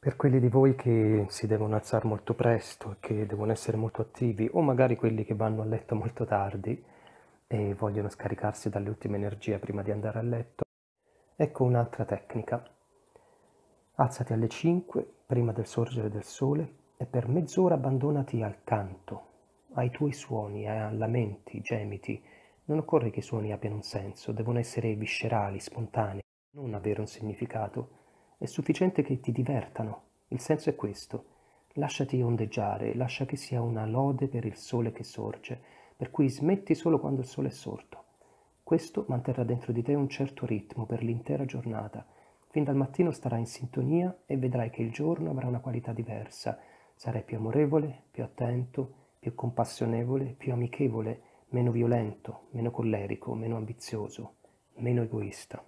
Per quelli di voi che si devono alzare molto presto e che devono essere molto attivi o magari quelli che vanno a letto molto tardi e vogliono scaricarsi dalle ultime energie prima di andare a letto, ecco un'altra tecnica. Alzati alle 5 prima del sorgere del sole e per mezz'ora abbandonati al canto, ai tuoi suoni, eh, a lamenti, gemiti. Non occorre che i suoni abbiano un senso, devono essere viscerali, spontanei, non avere un significato. È sufficiente che ti divertano. Il senso è questo. Lasciati ondeggiare, lascia che sia una lode per il sole che sorge, per cui smetti solo quando il sole è sorto. Questo manterrà dentro di te un certo ritmo per l'intera giornata. Fin dal mattino starai in sintonia e vedrai che il giorno avrà una qualità diversa. Sarai più amorevole, più attento, più compassionevole, più amichevole, meno violento, meno collerico, meno ambizioso, meno egoista.